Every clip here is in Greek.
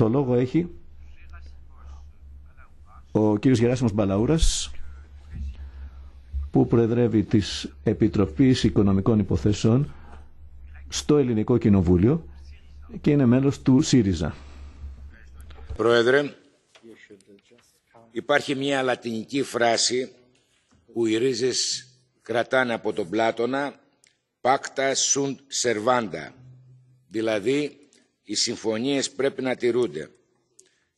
Το λόγο έχει ο κύριος Γεράσιμος Μπαλαούρας που προεδρεύει της Επιτροπής Οικονομικών Υποθέσεων στο Ελληνικό Κοινοβούλιο και είναι μέλος του ΣΥΡΙΖΑ. Πρόεδρε, υπάρχει μια λατινική φράση που οι ρίζες κρατάνε από τον Πλάτωνα «Pacta sunt servanda», δηλαδή οι συμφωνίες πρέπει να τηρούνται.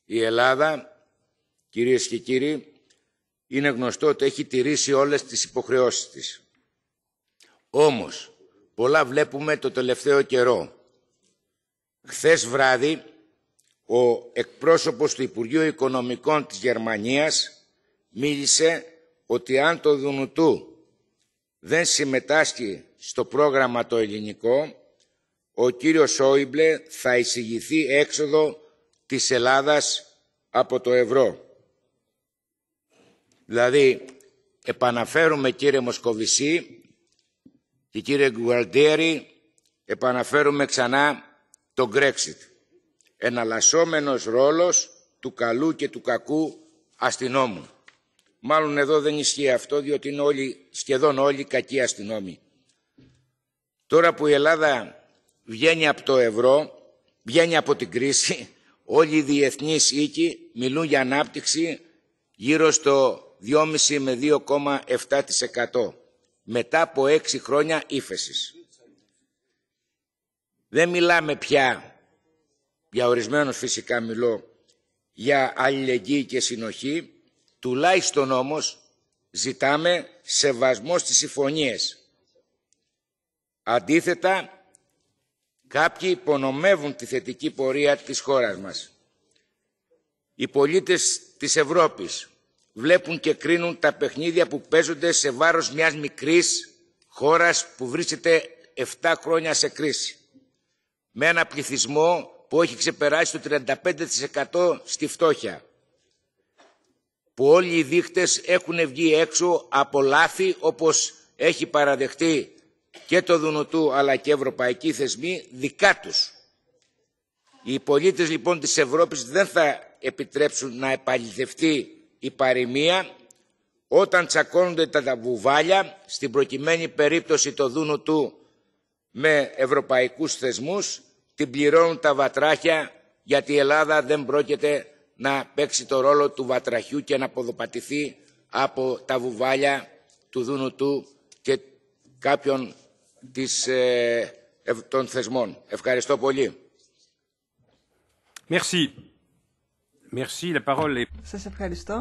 Η Ελλάδα, κυρίες και κύριοι, είναι γνωστό ότι έχει τηρήσει όλες τις υποχρεώσεις της. Όμως, πολλά βλέπουμε το τελευταίο καιρό. Χθες βράδυ, ο εκπρόσωπος του Υπουργείου Οικονομικών της Γερμανίας μίλησε ότι αν το Δουνουτού δεν συμμετάσχει στο πρόγραμμα το ελληνικό, ο κύριος Σόιμπλε θα εισηγηθεί έξοδο της Ελλάδας από το ευρώ. Δηλαδή, επαναφέρουμε κύριε Μοσκοβισή και κύριε Γκουαρντέρη, επαναφέρουμε ξανά το Brexit. Εναλλασσόμενος ρόλος του καλού και του κακού αστυνόμου. Μάλλον εδώ δεν ισχύει αυτό, διότι είναι όλοι, σχεδόν όλοι κακοί αστυνόμοι. Τώρα που η Ελλάδα βγαίνει από το ευρώ, βγαίνει από την κρίση, όλοι οι διεθνείς οίκοι μιλούν για ανάπτυξη γύρω στο 2,5 με 2,7% μετά από 6 χρόνια ύφεσης. Δεν μιλάμε πια, για ορισμένους φυσικά μιλώ, για αλληλεγγύη και συνοχή, τουλάχιστον όμως ζητάμε σεβασμό στις συμφωνίες. Αντίθετα, Κάποιοι υπονομεύουν τη θετική πορεία της χώρας μας. Οι πολίτες της Ευρώπης βλέπουν και κρίνουν τα παιχνίδια που παίζονται σε βάρος μιας μικρής χώρας που βρίσκεται 7 χρόνια σε κρίση. Με ένα πληθυσμό που έχει ξεπεράσει το 35% στη φτώχεια. Που όλοι οι δείχτες έχουν βγει έξω από λάθη όπως έχει παραδεχτεί και το Δουνουτού αλλά και ευρωπαϊκοί θεσμοί δικά τους. Οι πολίτες λοιπόν της Ευρώπης δεν θα επιτρέψουν να επαληθευτεί η παροιμία όταν τσακώνονται τα βουβάλια, στην προκειμένη περίπτωση το Δουνουτού με ευρωπαϊκούς θεσμούς, την πληρώνουν τα βατράχια γιατί η Ελλάδα δεν πρόκειται να παίξει το ρόλο του βατραχιού και να αποδοπατηθεί από τα βουβάλια του Δουνουτού και κάποιων της, ε, των θεσμών. Ευχαριστώ πολύ. Merci. Merci, la parole est... Σας ευχαριστώ.